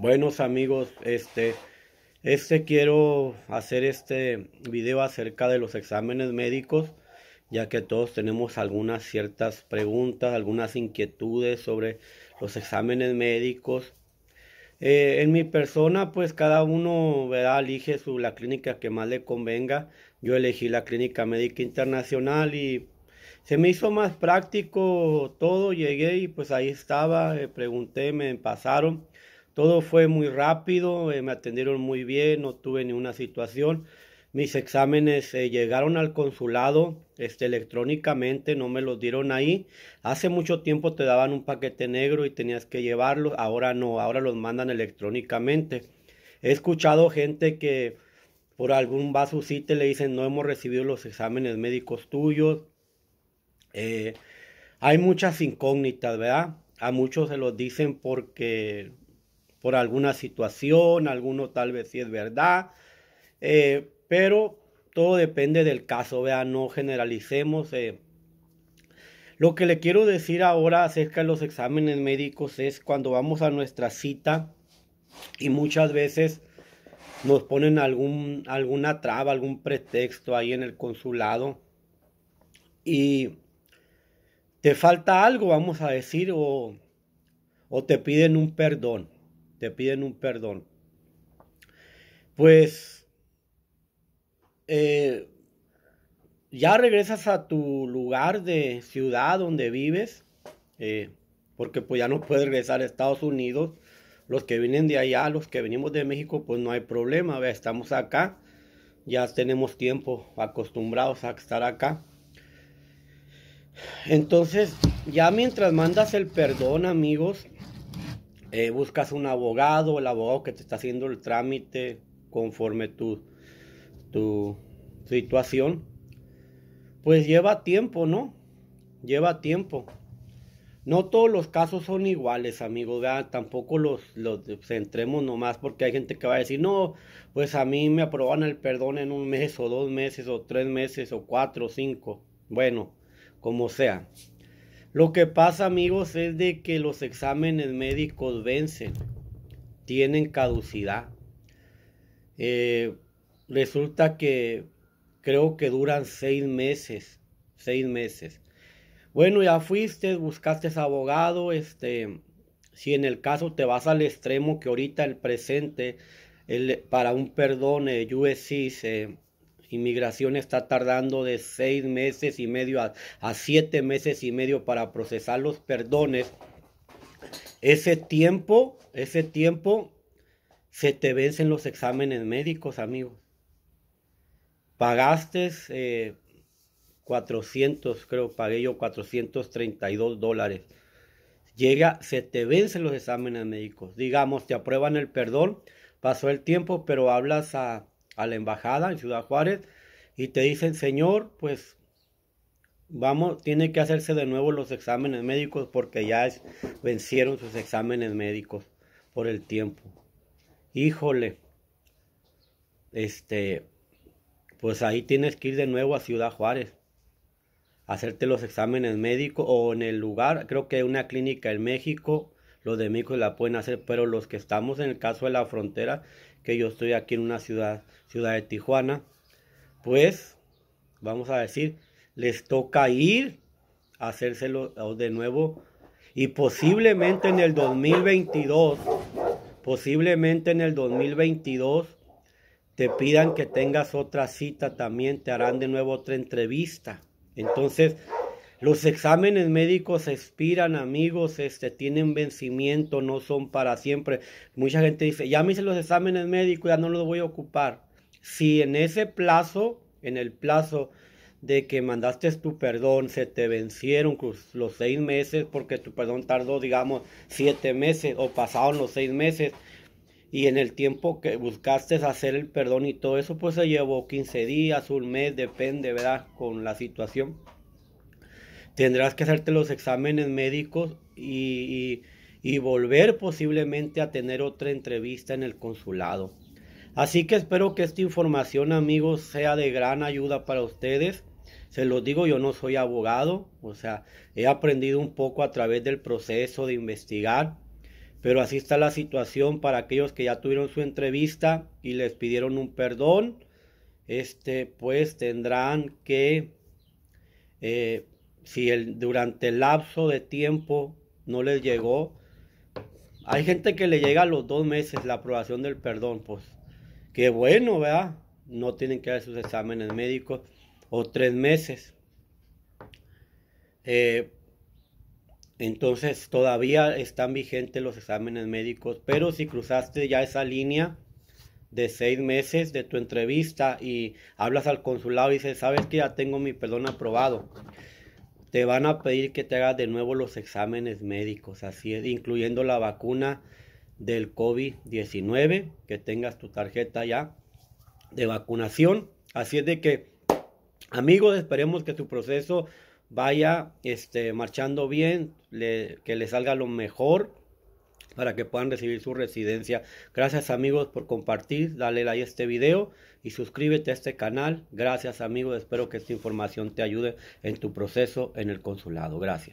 Buenos amigos, este, este quiero hacer este video acerca de los exámenes médicos, ya que todos tenemos algunas ciertas preguntas, algunas inquietudes sobre los exámenes médicos. Eh, en mi persona, pues cada uno ¿verdad? elige la clínica que más le convenga. Yo elegí la clínica médica internacional y se me hizo más práctico todo. Llegué y pues ahí estaba, eh, pregunté, me pasaron todo fue muy rápido, eh, me atendieron muy bien, no tuve ninguna situación. Mis exámenes eh, llegaron al consulado este, electrónicamente, no me los dieron ahí. Hace mucho tiempo te daban un paquete negro y tenías que llevarlo. ahora no, ahora los mandan electrónicamente. He escuchado gente que por algún vaso te le dicen no hemos recibido los exámenes médicos tuyos. Eh, hay muchas incógnitas, ¿verdad? A muchos se los dicen porque por alguna situación, alguno tal vez sí es verdad, eh, pero todo depende del caso, vea, no generalicemos. Eh. Lo que le quiero decir ahora acerca de los exámenes médicos es cuando vamos a nuestra cita y muchas veces nos ponen algún, alguna traba, algún pretexto ahí en el consulado y te falta algo, vamos a decir, o te piden un perdón te piden un perdón. Pues eh, ya regresas a tu lugar de ciudad donde vives, eh, porque pues ya no puedes regresar a Estados Unidos. Los que vienen de allá, los que venimos de México, pues no hay problema, ...vea estamos acá, ya tenemos tiempo acostumbrados a estar acá. Entonces, ya mientras mandas el perdón, amigos, eh, buscas un abogado, el abogado que te está haciendo el trámite conforme tu, tu situación, pues lleva tiempo, ¿no? Lleva tiempo. No todos los casos son iguales, amigos, tampoco los, los centremos nomás porque hay gente que va a decir, no, pues a mí me aprobaron el perdón en un mes o dos meses o tres meses o cuatro o cinco. Bueno, como sea. Lo que pasa, amigos, es de que los exámenes médicos vencen, tienen caducidad. Eh, resulta que creo que duran seis meses, seis meses. Bueno, ya fuiste, buscaste abogado, este, si en el caso te vas al extremo que ahorita el presente, para un perdón, se Inmigración está tardando de seis meses y medio a, siete meses y medio para procesar los perdones. Ese tiempo, ese tiempo se te vencen los exámenes médicos, amigos. Pagaste 400, eh, creo, pagué yo 432 dólares. Llega, se te vencen los exámenes médicos. Digamos, te aprueban el perdón, pasó el tiempo, pero hablas a, a la embajada en Ciudad Juárez y te dicen, señor, pues vamos, tiene que hacerse de nuevo los exámenes médicos porque ya es, vencieron sus exámenes médicos por el tiempo. Híjole, este, pues ahí tienes que ir de nuevo a Ciudad Juárez, hacerte los exámenes médicos o en el lugar, creo que hay una clínica en México, los de México la pueden hacer, pero los que estamos en el caso de la frontera, que yo estoy aquí en una ciudad, ciudad de Tijuana, pues vamos a decir, les toca ir a hacérselo de nuevo y posiblemente en el 2022, posiblemente en el 2022 te pidan que tengas otra cita también, te harán de nuevo otra entrevista. Entonces, los exámenes médicos expiran, amigos, este, tienen vencimiento, no son para siempre. Mucha gente dice, ya me hice los exámenes médicos, ya no los voy a ocupar. Si en ese plazo, en el plazo de que mandaste tu perdón, se te vencieron los seis meses, porque tu perdón tardó, digamos, siete meses o pasaron los seis meses, y en el tiempo que buscaste hacer el perdón y todo eso, pues se llevó 15 días, un mes, depende, ¿verdad? Con la situación tendrás que hacerte los exámenes médicos y, volver posiblemente a tener otra entrevista en el consulado. Así que espero que esta información, amigos, sea de gran ayuda para ustedes. Se los digo, yo no soy abogado, o sea, he aprendido un poco a través del proceso de investigar, pero así está la situación para aquellos que ya tuvieron su entrevista y les pidieron un perdón, este, pues tendrán que eh, si durante el lapso de tiempo no les llegó, hay gente que le llega a los dos meses la aprobación del perdón, pues qué bueno, ¿verdad? No tienen que hacer sus exámenes médicos o tres meses. Eh, entonces todavía están vigentes los exámenes médicos, pero si cruzaste ya esa línea de seis meses de tu entrevista y hablas al consulado y dices, sabes que ya tengo mi perdón aprobado te van a pedir que te hagas de nuevo los exámenes médicos, así incluyendo la vacuna del COVID-19, que tengas tu tarjeta ya de vacunación. Así es de que, amigos, esperemos que tu proceso vaya este, marchando bien, que le salga lo mejor para que puedan recibir su residencia. Gracias amigos por compartir, dale like a este video y suscríbete a este canal. Gracias amigos, espero que esta información te ayude en tu proceso en el consulado. Gracias.